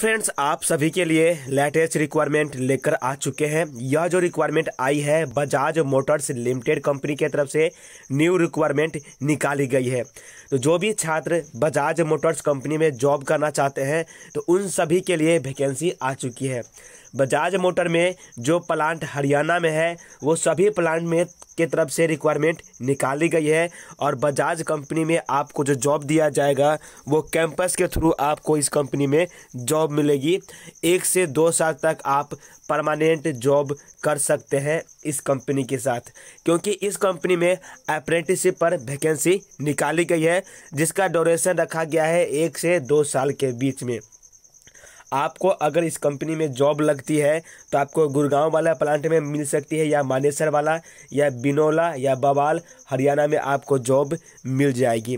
friends आप सभी के लिए लेटेस्ट रिक्वायरमेंट लेकर आ चुके हैं यह जो रिक्वायरमेंट आई है बजाज मोटर्स लिमिटेड कंपनी के तरफ से न्यू रिक्वायरमेंट निकाली गई है तो जो भी छात्र बजाज मोटर्स कंपनी में जॉब करना चाहते हैं तो उन सभी के लिए वैकेंसी आ चुकी है बजाज मोटर में जो प्लांट हरियाणा में है वो सभी प्लांट में के तरफ से रिक्वायरमेंट निकाली गई है और बजाज कंपनी में आपको जो जॉब दिया जाएगा वो कैंपस के थ्रू आपको इस कंपनी में जॉब मिलेगी एक से दो साल तक आप परमानेंट जॉब कर सकते हैं इस कंपनी के साथ क्योंकि इस कंपनी में अप्रेंटिसिप पर वैकेंसी निकाली गई है जिसका ड्यूरेशन रखा गया है एक से दो साल के बीच में आपको अगर इस कंपनी में जॉब लगती है तो आपको गुड़गांव वाला प्लांट में मिल सकती है या मानेसर वाला या बिनोला या बवाल हरियाणा में आपको जॉब मिल जाएगी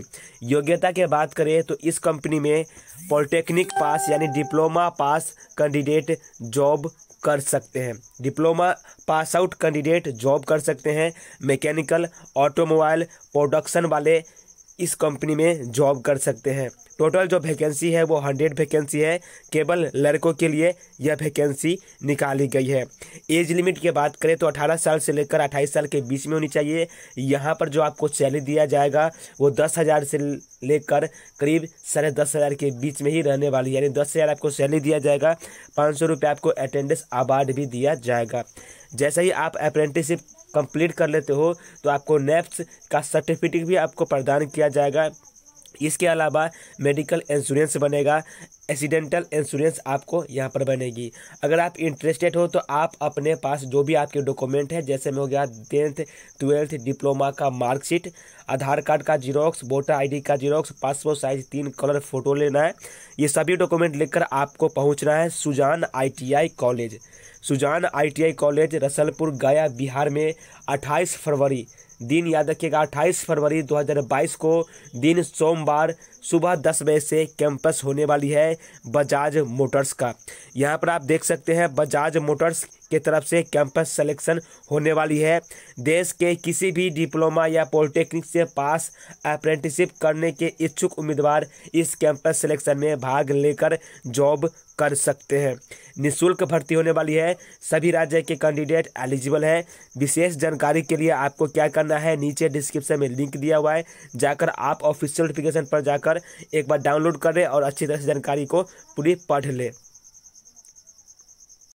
योग्यता की बात करें तो इस कंपनी में पॉलिटेक्निक पास यानी डिप्लोमा पास कैंडिडेट जॉब कर सकते हैं diploma pass out candidate job कर सकते हैं मैकेनिकल ऑटोमोबाइल प्रोडक्शन वाले इस कंपनी में जॉब कर सकते हैं टोटल जो वैकेंसी है वो हंड्रेड वैकेंसी है केवल लड़कों के लिए यह वैकेंसी निकाली गई है एज लिमिट की बात करें तो 18 साल से लेकर 28 साल के बीच में होनी चाहिए यहाँ पर जो आपको सैलरी दिया जाएगा वो दस हज़ार से लेकर करीब साढ़े दस हज़ार के बीच में ही रहने वाली यानी दस हज़ार आपको सैलरी दिया जाएगा पाँच सौ रुपये आपको अटेंडेंस अवार्ड भी दिया जाएगा जैसे ही आप अप्रेंटिसशिप कंप्लीट कर लेते हो तो आपको नेप्स का सर्टिफिकेट भी आपको प्रदान किया जाएगा इसके अलावा मेडिकल इंश्योरेंस बनेगा एक्सीडेंटल इंश्योरेंस आपको यहाँ पर बनेगी अगर आप इंटरेस्टेड हो तो आप अपने पास जो भी आपके डॉक्यूमेंट है जैसे में हो गया टेंथ ट्वेल्थ डिप्लोमा का मार्कशीट आधार कार्ड का जीरोक्स वोटर आईडी का जीरोक्स पासपोर्ट साइज तीन कलर फोटो लेना है ये सभी डॉक्यूमेंट लेकर आपको पहुँचना है Sujan I college Sujan I college Rasalpur Gaya Bihar में अट्ठाईस फरवरी दिन याद रखिएगा अट्ठाईस फरवरी 2022 को दिन सोमवार सुबह दस बजे से कैंपस होने वाली है बजाज मोटर्स का यहाँ पर आप देख सकते हैं बजाज मोटर्स के तरफ से कैंपस सिलेक्शन होने वाली है देश के किसी भी डिप्लोमा या पॉलिटेक्निक से पास अप्रेंटिसिप करने के इच्छुक उम्मीदवार इस कैंपस सिलेक्शन में भाग लेकर जॉब कर सकते हैं निशुल्क भर्ती होने वाली है सभी राज्य के कैंडिडेट एलिजिबल हैं विशेष जानकारी के लिए आपको क्या करना करना है नीचे डिस्क्रिप्शन में लिंक दिया हुआ है जाकर आप ऑफिशियल नोटिफिकेशन पर जाकर एक बार डाउनलोड करें और अच्छी तरह से जानकारी को पूरी पढ़ लें